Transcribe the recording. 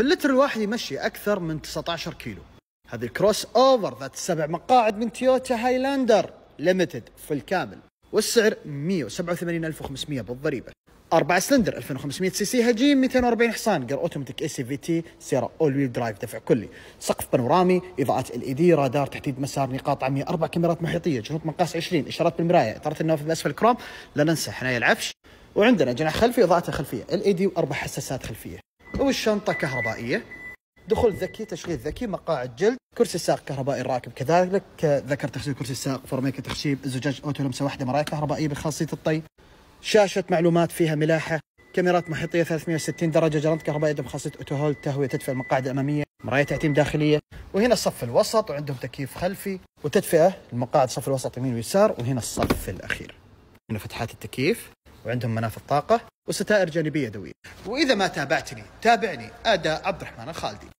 باللتر الواحد يمشي اكثر من 19 كيلو هذه الكروس اوفر ذات سبع مقاعد من تويوتا هايلاندر ليمتد في الكامل والسعر 187500 بالضريبه أربعة سلندر 2500 سي سي هجين 240 حصان قر اوتوماتيك اي سي في تي سيارة اول ويل درايف دفع كلي سقف بانورامي اضاءات ال اي e دي رادار تحديد مسار نقاط عمياء اربع كاميرات محيطيه جنوط مقاس 20 اشارات بالمرايه اطاره النوافذ الاسفل كروم لا ننسى حنايا العفش وعندنا جناح خلفي اضاءته خلفيه ال اي دي واربع حساسات خلفيه او الشنطه كهربائية دخول ذكي تشغيل ذكي مقاعد جلد كرسي الساق كهربائي الراكب كذلك ذكر تخزين كرسي الساق فرميك تخشيب زجاج اوتو لمسه واحده مرايه كهربائيه بخاصيه الطي شاشه معلومات فيها ملاحه كاميرات محيطيه 360 درجه جرانت كهربائيه بخاصيه خاصيه اوتو هولد تهويه تدفئه المقاعد الاماميه مرايه تعتيم داخليه وهنا الصف الوسط وعندهم تكييف خلفي وتدفئه المقاعد صف الوسط يمين ويسار وهنا الصف الاخير هنا فتحات التكييف وعندهم منافذ طاقه وستائر جانبية دوية وإذا ما تابعتني تابعني أدا عبد الرحمن الخالدي